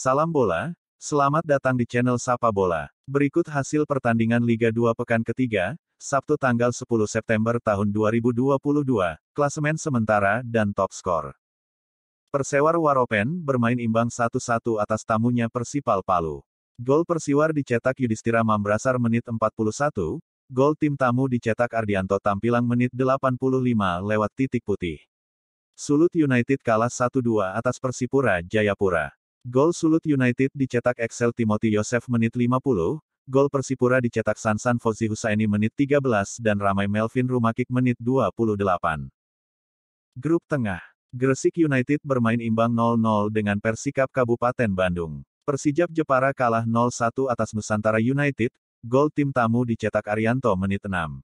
Salam bola, selamat datang di channel Sapa Bola. Berikut hasil pertandingan Liga 2 pekan ketiga, Sabtu tanggal 10 September tahun 2022, klasemen sementara dan top skor. Persewar Waropen bermain imbang 1-1 atas tamunya Persipal Palu. Gol Persiwar dicetak Yudhistira Mambrasar menit 41, gol tim tamu dicetak Ardianto Tampilang menit 85 lewat titik putih. Sulut United kalah 1-2 atas Persipura Jayapura. Gol sulut United dicetak Excel Timothy Yosef menit 50, gol Persipura dicetak Sansan Fozi Husaini menit 13 dan Ramai Melvin Rumakik menit 28. Grup Tengah Gresik United bermain imbang 0-0 dengan Persikap Kabupaten Bandung. Persijap Jepara kalah 0-1 atas Nusantara United, gol tim tamu dicetak Arianto menit 6.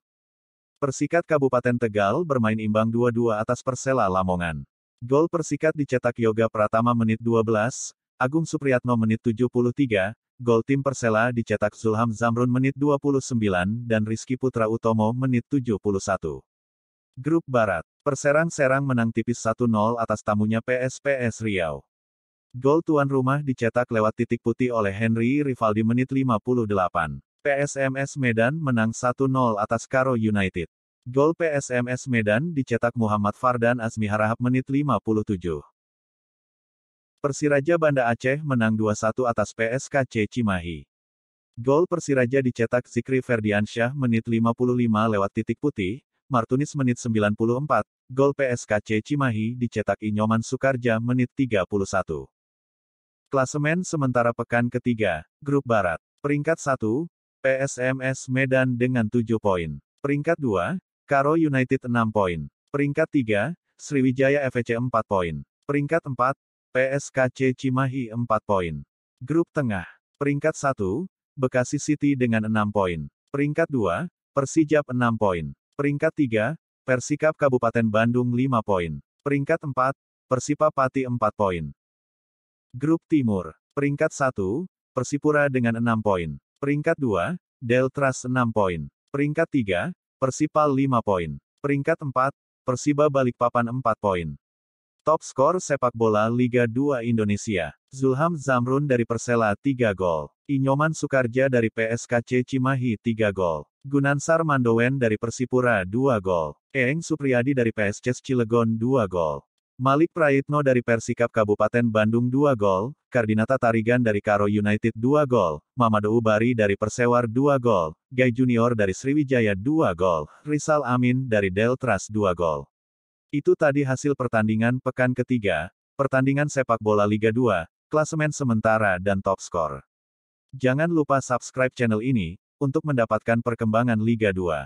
Persikat Kabupaten Tegal bermain imbang 2-2 atas Persela Lamongan. Gol Persikat dicetak Yoga Pratama menit 12, Agung Supriyatno menit 73, gol tim Persela dicetak Zulham Zamrun menit 29 dan Rizky Putra Utomo menit 71. Grup Barat, Perserang Serang menang tipis 1-0 atas tamunya PSPS Riau. Gol tuan rumah dicetak lewat titik putih oleh Henry Rivaldi menit 58. PSMS Medan menang 1-0 atas Karo United. Gol PSMS Medan dicetak Muhammad Fardan Azmi Harahap menit 57. Persiraja Banda Aceh menang 2-1 atas PSKC Cimahi. Gol Persiraja dicetak Zikri Ferdiansyah menit 55 lewat titik putih, Martunis menit 94, gol PSKC Cimahi dicetak Inyoman Sukarja menit 31. Klasemen sementara pekan ketiga, Grup Barat. Peringkat 1, PSMS Medan dengan 7 poin. Peringkat 2, Karo United 6 poin. Peringkat 3, Sriwijaya FC 4 poin. Peringkat 4, PSKC Cimahi 4 poin. Grup tengah, peringkat 1, Bekasi City dengan 6 poin. Peringkat 2, Persijap 6 poin. Peringkat 3, Persikap Kabupaten Bandung 5 poin. Peringkat 4, Persipapati 4 poin. Grup Timur, peringkat 1, Persipura dengan 6 poin. Peringkat 2, Deltras 6 poin. Peringkat 3, Persipal 5 poin. Peringkat 4, Persiba Balikpapan 4 poin. Top skor sepak bola Liga 2 Indonesia. Zulham Zamrun dari Persela 3 gol. Inyoman Sukarja dari PSKC Cimahi 3 gol. Gunansar Mandowen dari Persipura 2 gol. Eeng Supriyadi dari PSC Cilegon 2 gol. Malik Prayitno dari Persikap Kabupaten Bandung 2 gol. Kardinata Tarigan dari Karo United 2 gol. Mamado Ubari dari Persewar 2 gol. Gai Junior dari Sriwijaya 2 gol. Rizal Amin dari Deltras 2 gol. Itu tadi hasil pertandingan pekan ketiga, pertandingan sepak bola Liga 2, klasemen sementara dan top skor. Jangan lupa subscribe channel ini, untuk mendapatkan perkembangan Liga 2.